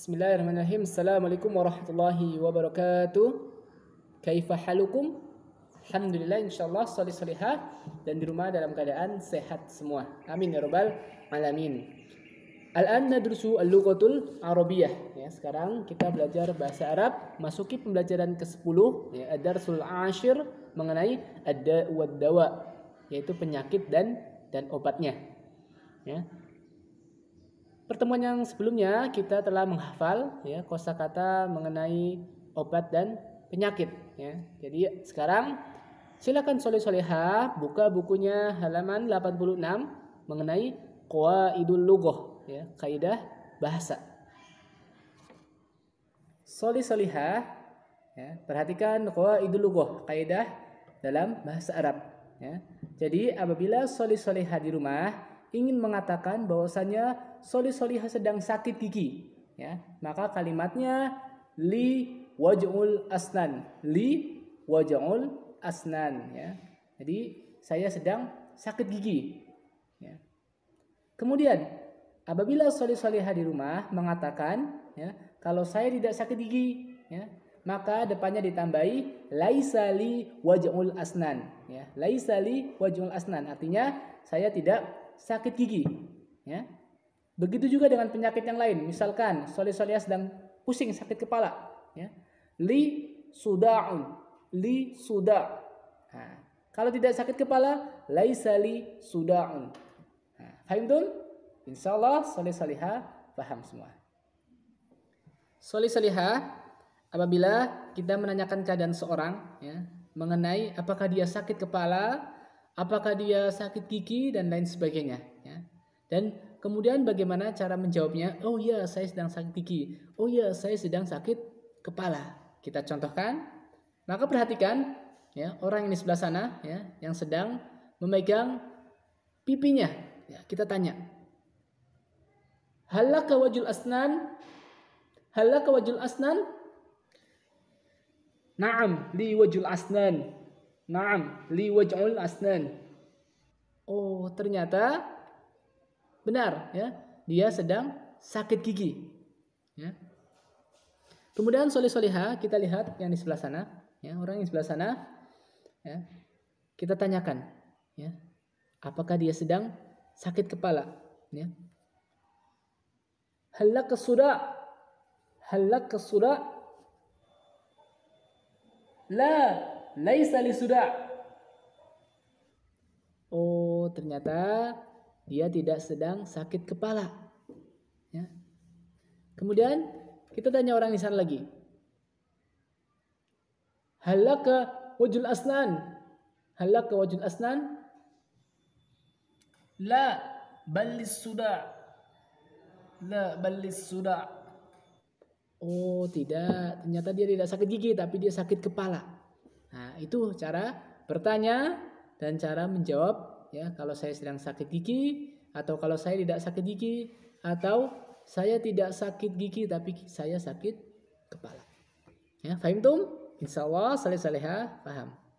Bismillahirrahmanirrahim. Assalamualaikum warahmatullahi wabarakatuh. Kaifa halukum? Alhamdulillah insyaallah salih salihah dan di rumah dalam keadaan sehat semua. Amin ya rabbal alamin. Al-an nadrusu al-lughatul Arabiyah. Ya, sekarang kita belajar bahasa Arab, masuki pembelajaran ke-10 ya, ad-darsul ashir mengenai ad-da' wad-dawa yaitu penyakit dan dan obatnya. Ya. Pertemuan yang sebelumnya kita telah menghafal ya kosakata mengenai obat dan penyakit ya. Jadi sekarang silakan soleh soleha buka bukunya halaman 86 mengenai idul lugoh ya, kaidah bahasa. Soleh soleha ya, perhatikan idul lugoh kaidah dalam bahasa Arab ya. Jadi apabila soleh soleha di rumah ingin mengatakan bahwasanya Soli Solihah sedang sakit gigi, ya. Maka kalimatnya li waj'ul asnan, li waj'ul asnan, ya. Jadi saya sedang sakit gigi. Ya. Kemudian apabila Soli Solihah di rumah mengatakan, ya, kalau saya tidak sakit gigi, ya, maka depannya ditambahi laisali waj'ul asnan ya laisali waj'ul asnan artinya saya tidak sakit gigi. Ya. Begitu juga dengan penyakit yang lain. Misalkan Soli dan sedang pusing sakit kepala. Ya. Li sudaun. Li suda. Nah, kalau tidak sakit kepala, laisa li sudaun. Nah, fahim Insya Allah Soli paham semua. Soli apabila kita menanyakan keadaan seorang ya, mengenai apakah dia sakit kepala apakah dia sakit gigi dan lain sebagainya ya. Dan kemudian bagaimana cara menjawabnya? Oh iya, saya sedang sakit gigi. Oh iya, saya sedang sakit kepala. Kita contohkan. Maka perhatikan ya, orang yang di sebelah sana ya, yang sedang memegang pipinya. Ya, kita tanya. Halaka wajul asnan? Halaka wajul asnan? Naam, li wajul asnan. Naam, li waj'ul asnan. Oh, ternyata benar ya. Dia sedang sakit gigi. Ya. Kemudian soleh soleha kita lihat yang di sebelah sana, ya, orang yang sebelah sana, ya, kita tanyakan, ya, apakah dia sedang sakit kepala, ya. Halak kesuda, halak kesuda, la laisa sudah. Oh, ternyata dia tidak sedang sakit kepala. Ya. Kemudian kita tanya orang di sana lagi. Halaka wajul asnan. Halaka wajul asnan? La balis sudah. La balis sudah. Oh tidak, ternyata dia tidak sakit gigi tapi dia sakit kepala. Nah, itu cara bertanya dan cara menjawab ya kalau saya sedang sakit gigi atau kalau saya tidak sakit gigi atau saya tidak sakit gigi tapi saya sakit kepala. Ya, fahim tum? Insyaallah saleh-saleha paham.